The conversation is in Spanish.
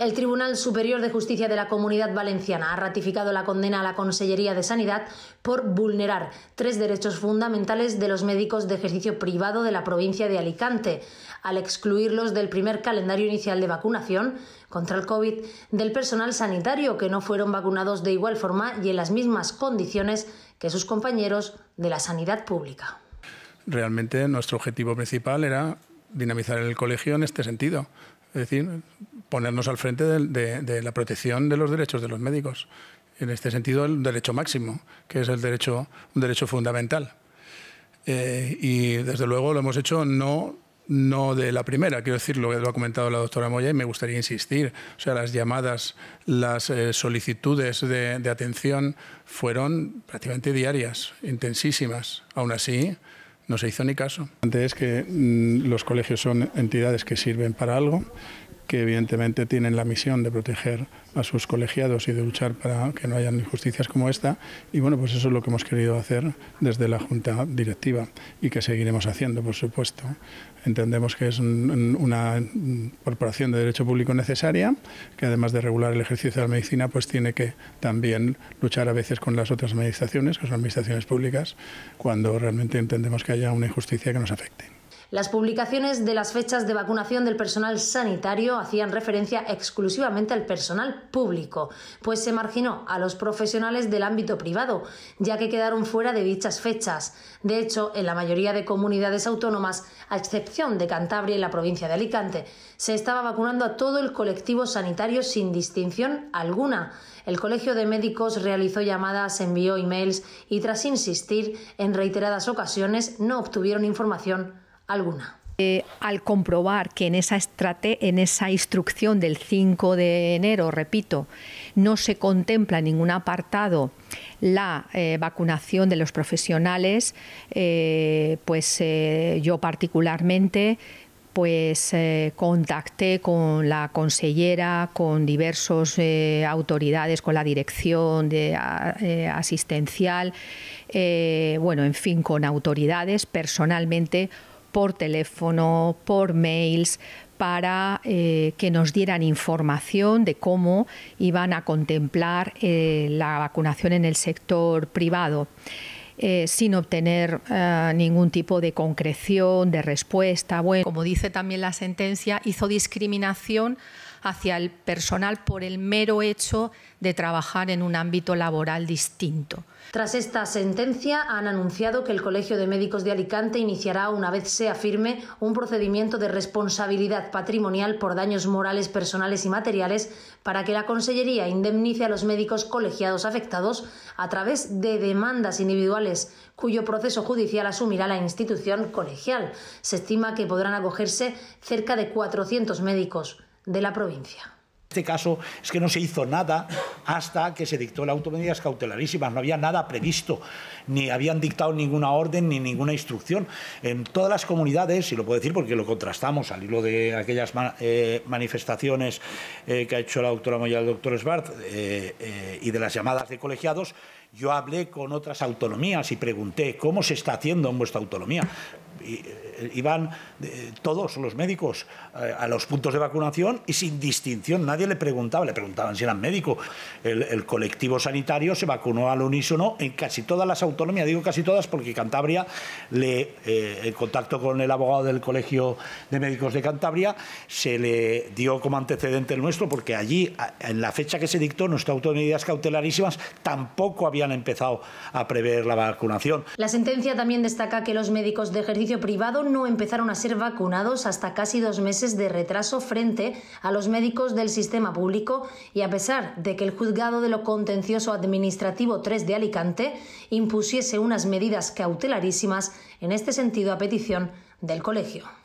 El Tribunal Superior de Justicia de la Comunidad Valenciana ha ratificado la condena a la Consellería de Sanidad por vulnerar tres derechos fundamentales de los médicos de ejercicio privado de la provincia de Alicante, al excluirlos del primer calendario inicial de vacunación contra el COVID del personal sanitario que no fueron vacunados de igual forma y en las mismas condiciones que sus compañeros de la sanidad pública. Realmente nuestro objetivo principal era dinamizar el colegio en este sentido. Es decir, ponernos al frente de, la protección de los derechos de los médicos. En este sentido, el derecho máximo, que es el derecho, un derecho fundamental. Eh, y desde luego lo hemos hecho no, no de la primera, quiero decir, lo, lo ha comentado la doctora Moya y me gustaría insistir. O sea, las llamadas, las eh, solicitudes de, atención fueron prácticamente diarias, intensísimas. Aún así, no se hizo ni caso. Antes que mm, los colegios son entidades que sirven para algo, que evidentemente tienen la misión de proteger a sus colegiados y de luchar para que no haya injusticias como esta. Y bueno, pues eso es lo que hemos querido hacer desde la Junta Directiva y que seguiremos haciendo, por supuesto. Entendemos que es una corporación de derecho público necesaria, que además de regular el ejercicio de la medicina, pues tiene que también luchar a veces con las otras administraciones, que son administraciones públicas, cuando realmente entendemos que haya una injusticia que nos afecte. Las publicaciones de las fechas de vacunación del personal sanitario hacían referencia exclusivamente al personal público, pues se marginó a los profesionales del ámbito privado, ya que quedaron fuera de dichas fechas. De hecho, en la mayoría de comunidades autónomas, a excepción de Cantabria y la provincia de Alicante, se estaba vacunando a todo el colectivo sanitario sin distinción alguna. El Colegio de Médicos realizó llamadas, envió emails y tras insistir en reiteradas ocasiones no obtuvieron información eh, al comprobar que en esa, instrucción del 5 de enero, repito, no se contempla en ningún apartado la eh, vacunación de los profesionales, eh, pues yo particularmente pues contacté con la consellera, con diversas autoridades, con la dirección de, asistencial, bueno, en fin, con autoridades personalmente por teléfono, por mails, para eh, que nos dieran información de cómo iban a contemplar eh, la vacunación en el sector privado. Eh, sin obtener ningún tipo de concreción, de respuesta. Bueno, como dice también la sentencia, hizo discriminación hacia el personal por el mero hecho de trabajar en un ámbito laboral distinto. Tras esta sentencia, han anunciado que el Colegio de Médicos de Alicante iniciará, una vez sea firme, un procedimiento de responsabilidad patrimonial por daños morales, personales y materiales para que la Consellería indemnice a los médicos colegiados afectados a través de demandas individuales, cuyo proceso judicial asumirá la institución colegial. Se estima que podrán acogerse cerca de 400 médicos de la provincia. En Este caso es que no se hizo nada hasta que se dictó la autonomía cautelarísimas. No había nada previsto, ni habían dictado ninguna orden ni ninguna instrucción. En todas las comunidades, y lo puedo decir porque lo contrastamos al hilo de aquellas eh, manifestaciones eh, que ha hecho la doctora Moya y el doctor Esbart eh, y de las llamadas de colegiados, yo hablé con otras autonomías y pregunté cómo se está haciendo en vuestra autonomía. Eh, iban eh, todos los médicos eh, a los puntos de vacunación y sin distinción, nadie le preguntaba, le preguntaban si eran médicos. El, colectivo sanitario se vacunó al unísono en casi todas las autonomías, digo casi todas porque Cantabria, le, en contacto con el abogado del Colegio de Médicos de Cantabria, se le dio como antecedente el nuestro porque allí, en la fecha que se dictó, nuestras autonomías cautelarísimas tampoco habían empezado a prever la vacunación. La sentencia también destaca que los médicos de ejercicio privado no empezaron a ser vacunados hasta casi dos meses de retraso frente a los médicos del sistema público y a pesar de que el juzgado de lo contencioso administrativo 3 de Alicante impusiese unas medidas cautelarísimas en este sentido a petición del colegio.